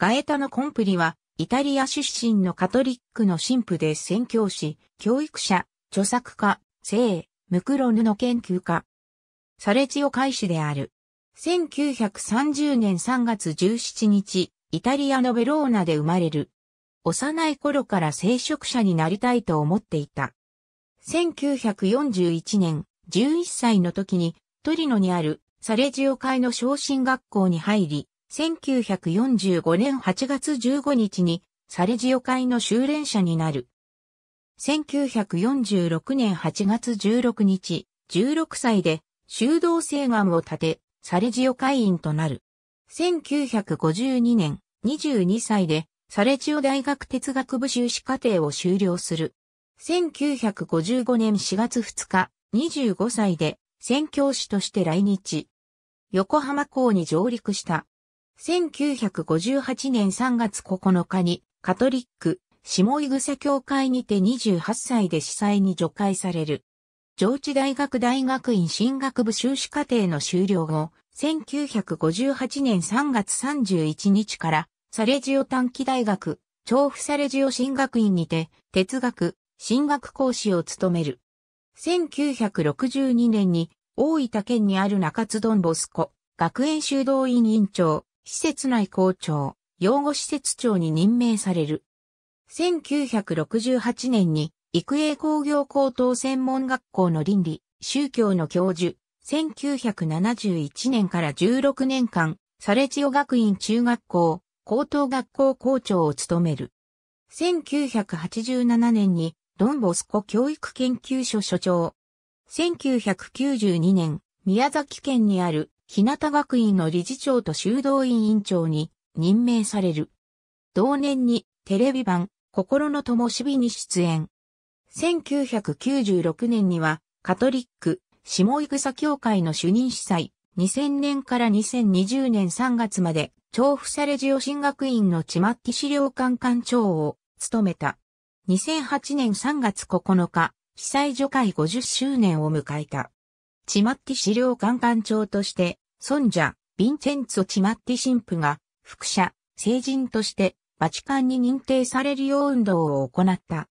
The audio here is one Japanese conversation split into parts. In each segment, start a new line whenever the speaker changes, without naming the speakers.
ガエタのコンプリは、イタリア出身のカトリックの神父で宣教師、教育者、著作家、聖、ムクロヌの研究家。サレチオ開始である。1930年3月17日、イタリアのベローナで生まれる。幼い頃から聖職者になりたいと思っていた。1941年、11歳の時に、トリノにあるサレジオ会の昇進学校に入り、1945年8月15日にサレジオ会の修練者になる。1946年8月16日、16歳で修道聖願を立て、サレジオ会員となる。1952年、22歳でサレジオ大学哲学部修士課程を修了する。1955年4月2日、25歳で宣教師として来日。横浜港に上陸した。1958年3月9日にカトリック下井草教会にて28歳で司祭に除会される。上智大学大学院進学部修士課程の修了後、1958年3月31日からサレジオ短期大学、調布サレジオ進学院にて哲学、進学講師を務める。1962年に大分県にある中津ドンボスコ学園修道院院長、施設内校長、養護施設長に任命される。1968年に育英工業高等専門学校の倫理、宗教の教授、1971年から16年間、サレチオ学院中学校、高等学校校長を務める。1987年にドンボスコ教育研究所所長。1992年、宮崎県にある日向学院の理事長と修道院院長に任命される。同年にテレビ版心の灯火に出演。1996年にはカトリック下井草教会の主任司祭、2000年から2020年3月まで調布サレジオ神学院のチマッティ資料館館長を務めた。2008年3月9日、被災除会50周年を迎えた。チマッティ資料館館長として、孫者、ヴィンチェンツォ・チマッティ神父が、副者、聖人として、バチカンに認定されるよう運動を行った。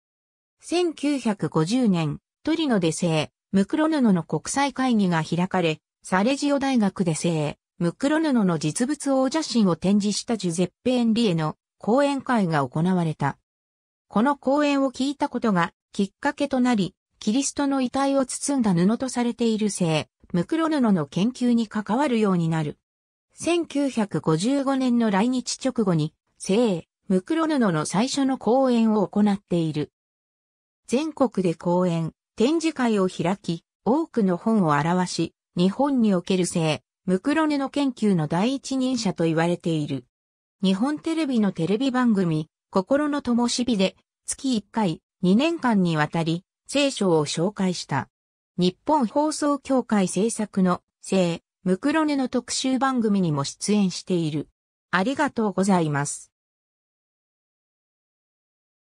1950年、トリノで聖、ムクロヌノの国際会議が開かれ、サレジオ大学で聖、ムクロヌノの実物王写真を展示したジュゼッペ・エンリエの講演会が行われた。この講演を聞いたことがきっかけとなり、キリストの遺体を包んだ布とされている性、ムクロ布の研究に関わるようになる。1955年の来日直後に、聖、ムクロ布の最初の講演を行っている。全国で講演、展示会を開き、多くの本を表し、日本における聖、ムクロ布研究の第一人者と言われている。日本テレビのテレビ番組、心の灯火で、月1回、2年間にわたり、聖書を紹介した。日本放送協会制作の聖、ムクロネの特集番組にも出演している。ありがとうございます。